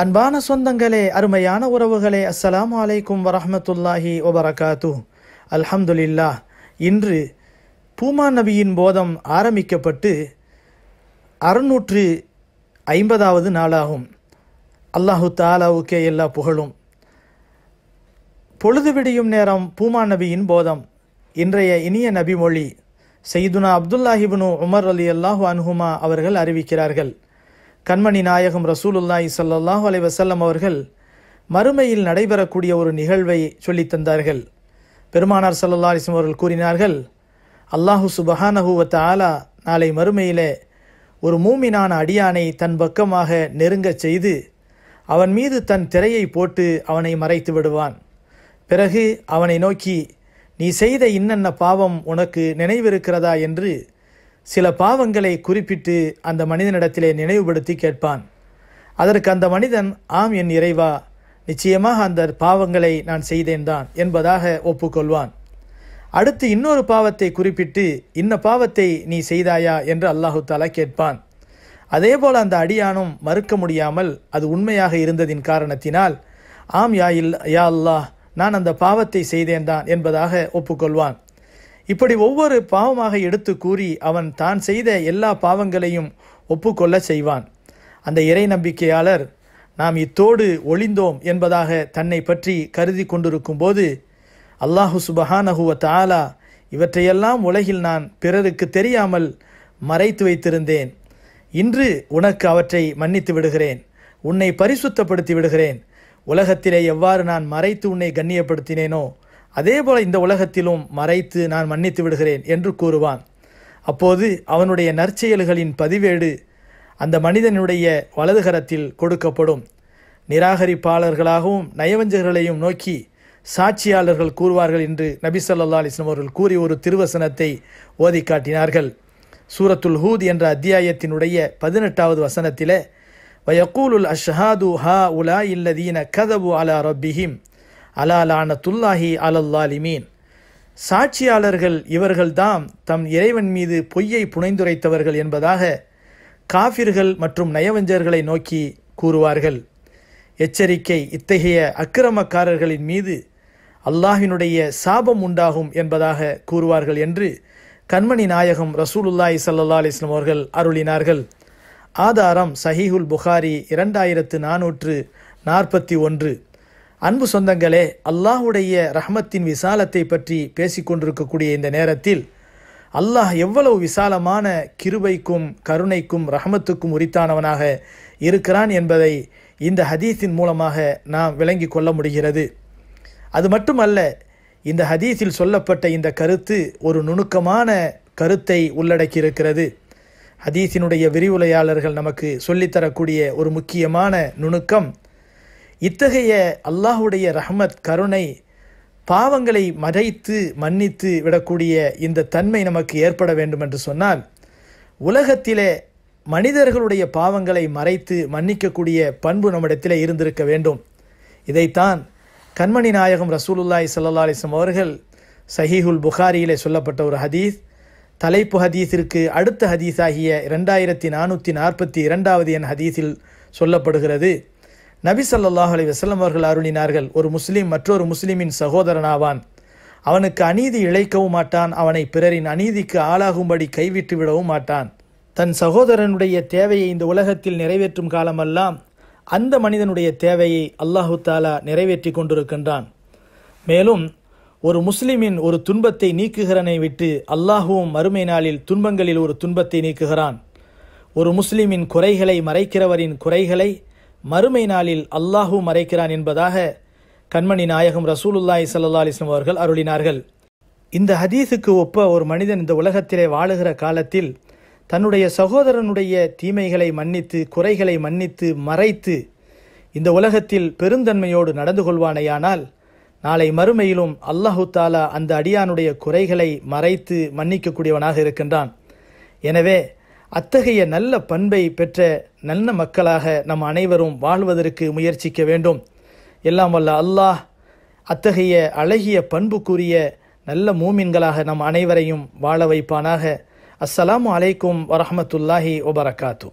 அன்பான சொந்தங்களே அருமையான உறவுகளே அஸ்ஸலாம் வலைக்கும் வரமத்துல்லாஹி ஒபரகாத்து அல்ஹம்துலில்லா இன்று பூமா நபியின் போதம் ஆரம்பிக்கப்பட்டு அறுநூற்று ஐம்பதாவது நாளாகும் அல்லாஹு தாலாவுக்கே எல்லா புகழும் பொழுது விடியும் நேரம் பூமா நபியின் போதம் இன்றைய இனிய நபிமொழி செய்துனா அப்துல்லாஹிபுனு உமர் அலி அல்லாஹு அனுஹுமா அவர்கள் அறிவிக்கிறார்கள் கண்மணி நாயகம் ரசூலுல்லாஹி சல்லாஹ் அலை வசல்லம் அவர்கள் மறுமையில் நடைபெறக்கூடிய ஒரு நிகழ்வை சொல்லி தந்தார்கள் பெருமானார் சல்லல்லா அலிஸ்லம் அவர்கள் கூறினார்கள் அல்லாஹு சுபஹானஹுவத் ஆலா நாளை மறுமையிலே ஒரு மூமினான அடியானை தன் பக்கமாக நெருங்கச் செய்து அவன் மீது தன் திரையை போட்டு அவனை மறைத்து விடுவான் பிறகு அவனை நோக்கி நீ செய்த இன்னென்ன பாவம் உனக்கு நினைவிருக்கிறதா என்று சில பாவங்களை குறிப்பிட்டு அந்த மனிதனிடத்திலே நினைவுபடுத்தி கேட்பான் அதற்கு அந்த மனிதன் ஆம் என் இறைவா நிச்சயமாக அந்த பாவங்களை நான் செய்தேன் தான் என்பதாக ஒப்புக்கொள்வான் அடுத்து இன்னொரு பாவத்தை குறிப்பிட்டு இன்ன பாவத்தை நீ செய்தாயா என்று அல்லாஹு தாலா கேட்பான் அதேபோல் அந்த அடியானும் மறுக்க முடியாமல் அது உண்மையாக இருந்ததின் காரணத்தினால் ஆம் யா இல் யா அல்லாஹ் நான் அந்த பாவத்தை செய்தேன் தான் என்பதாக ஒப்புக்கொள்வான் இப்படி ஒவ்வொரு பாவமாக எடுத்து கூறி அவன் தான் செய்த எல்லா பாவங்களையும் ஒப்புக்கொள்ள செய்வான் அந்த இறை நம்பிக்கையாளர் நாம் இத்தோடு ஒளிந்தோம் என்பதாக தன்னை பற்றி கருதி கொண்டிருக்கும் போது அல்லாஹு சுபஹானஹுவ தாலா இவற்றையெல்லாம் உலகில் நான் பிறருக்கு தெரியாமல் மறைத்து வைத்திருந்தேன் இன்று உனக்கு அவற்றை மன்னித்து விடுகிறேன் உன்னை பரிசுத்தப்படுத்தி விடுகிறேன் உலகத்திலே எவ்வாறு நான் மறைத்து உன்னை கண்ணியப்படுத்தினேனோ அதே போல இந்த உலகத்திலும் மறைத்து நான் மன்னித்து விடுகிறேன் என்று கூறுவான் அப்போது அவனுடைய நற்செயல்களின் பதிவேடு அந்த மனிதனுடைய வலதுகரத்தில் கொடுக்கப்படும் நிராகரிப்பாளர்களாகவும் நயவஞ்சர்களையும் நோக்கி சாட்சியாளர்கள் கூறுவார்கள் என்று நபி சொல்லா அலிஸ்லாம் அவர்கள் கூறி ஒரு திருவசனத்தை ஓதி காட்டினார்கள் சூரத்துல் ஹூத் என்ற அத்தியாயத்தினுடைய பதினெட்டாவது வசனத்தில் வயக்கூலுல் அஷ்ஹாது ஹா உலா இல்லதீன கதபு அலா ரப்பிஹிம் அலாலான துல்லாஹி அலல்லாலிமீன் சாட்சியாளர்கள் இவர்கள்தாம் தம் இறைவன் மீது பொய்யை புனைந்துரைத்தவர்கள் என்பதாக காஃபிர்கள் மற்றும் நயவஞ்சர்களை நோக்கி கூறுவார்கள் எச்சரிக்கை இத்தகைய அக்கிரமக்காரர்களின் மீது அல்லாஹினுடைய சாபம் உண்டாகும் என்பதாக கூறுவார்கள் என்று கண்மணி நாயகம் ரசூலுல்லாய் சல்லா அலிஸ்லாம் அவர்கள் அருளினார்கள் ஆதாரம் சஹீஹுல் புகாரி இரண்டாயிரத்து நானூற்று நாற்பத்தி ஒன்று அன்பு சொந்தங்களே அல்லாஹுடைய ரஹமத்தின் விசாலத்தை பற்றி பேசிக்கொண்டிருக்கக்கூடிய இந்த நேரத்தில் அல்லாஹ் எவ்வளவு விசாலமான கிருபைக்கும் கருணைக்கும் ரஹமத்துக்கும் உரித்தானவனாக இருக்கிறான் என்பதை இந்த ஹதீஸின் மூலமாக நாம் விளங்கி கொள்ள முடிகிறது அது மட்டுமல்ல இந்த ஹதீஸில் சொல்லப்பட்ட இந்த கருத்து ஒரு நுணுக்கமான கருத்தை உள்ளடக்கியிருக்கிறது ஹதீஸினுடைய விரிவுரையாளர்கள் நமக்கு சொல்லித்தரக்கூடிய ஒரு முக்கியமான நுணுக்கம் இத்தகைய அல்லாஹுடைய ரஹமத் கருணை பாவங்களை மறைத்து மன்னித்து விடக்கூடிய இந்த தன்மை நமக்கு ஏற்பட வேண்டும் என்று சொன்னால் உலகத்திலே மனிதர்களுடைய பாவங்களை மறைத்து மன்னிக்கக்கூடிய பண்பு நம்மிடத்தில் இருந்திருக்க வேண்டும் இதைத்தான் கண்மணி நாயகம் ரசூலுல்லாய் சல்லா அலிஸ்லாம் அவர்கள் சஹீஹுல் புகாரியிலே சொல்லப்பட்ட ஒரு ஹதீஸ் தலைப்பு ஹதீஸிற்கு அடுத்த ஹதீஸாகிய இரண்டாயிரத்தி நானூற்றி நாற்பத்தி இரண்டாவது என் ஹதீஸில் சொல்லப்படுகிறது நபி சல்லாஹ் அலி வசலம் அவர்கள் அருளினார்கள் ஒரு முஸ்லீம் மற்றொரு முஸ்லீமின் சகோதரனாவான் அவனுக்கு அநீதி இழைக்கவும் மாட்டான் அவனை பிறரின் அநீதிக்கு ஆளாகும்படி கைவிட்டு விடவும் மாட்டான் தன் சகோதரனுடைய தேவையை இந்த உலகத்தில் நிறைவேற்றும் காலமெல்லாம் அந்த மனிதனுடைய தேவையை அல்லாஹு தாலா நிறைவேற்றி கொண்டிருக்கின்றான் மேலும் ஒரு முஸ்லிமின் ஒரு துன்பத்தை நீக்குகிறனை விட்டு அல்லாஹுவும் மறுமை நாளில் துன்பங்களில் ஒரு துன்பத்தை நீக்குகிறான் ஒரு முஸ்லிமின் குறைகளை மறைக்கிறவரின் குறைகளை மறுமை நாளில் அல்லாஹு மறைக்கிறான் என்பதாக கண்மணி நாயகம் ரசூலுல்லாய் சல்லா அலிஸ்லம் அவர்கள் அருளினார்கள் இந்த ஹதீஸுக்கு ஒப்ப ஒரு மனிதன் இந்த உலகத்திலே வாழுகிற காலத்தில் தன்னுடைய சகோதரனுடைய தீமைகளை மன்னித்து குறைகளை மன்னித்து மறைத்து இந்த உலகத்தில் பெருந்தன்மையோடு நடந்து கொள்வானேயானால் நாளை மறுமையிலும் அல்லாஹு தாலா அந்த அடியானுடைய குறைகளை மறைத்து மன்னிக்கக்கூடியவனாக இருக்கின்றான் எனவே அத்தகைய நல்ல பண்பை பெற்ற நல்ல மக்களாக நம் அனைவரும் வாழ்வதற்கு முயற்சிக்க வேண்டும் எல்லாம் வல்ல அல்லாஹ் அத்தகைய அழகிய பண்புக்குரிய நல்ல மூமின்களாக நம் அனைவரையும் வாழ வைப்பானாக அஸ்ஸலாமு அலைக்கும் வரஹமத்துல்லாஹி ஒபரகாத்தூ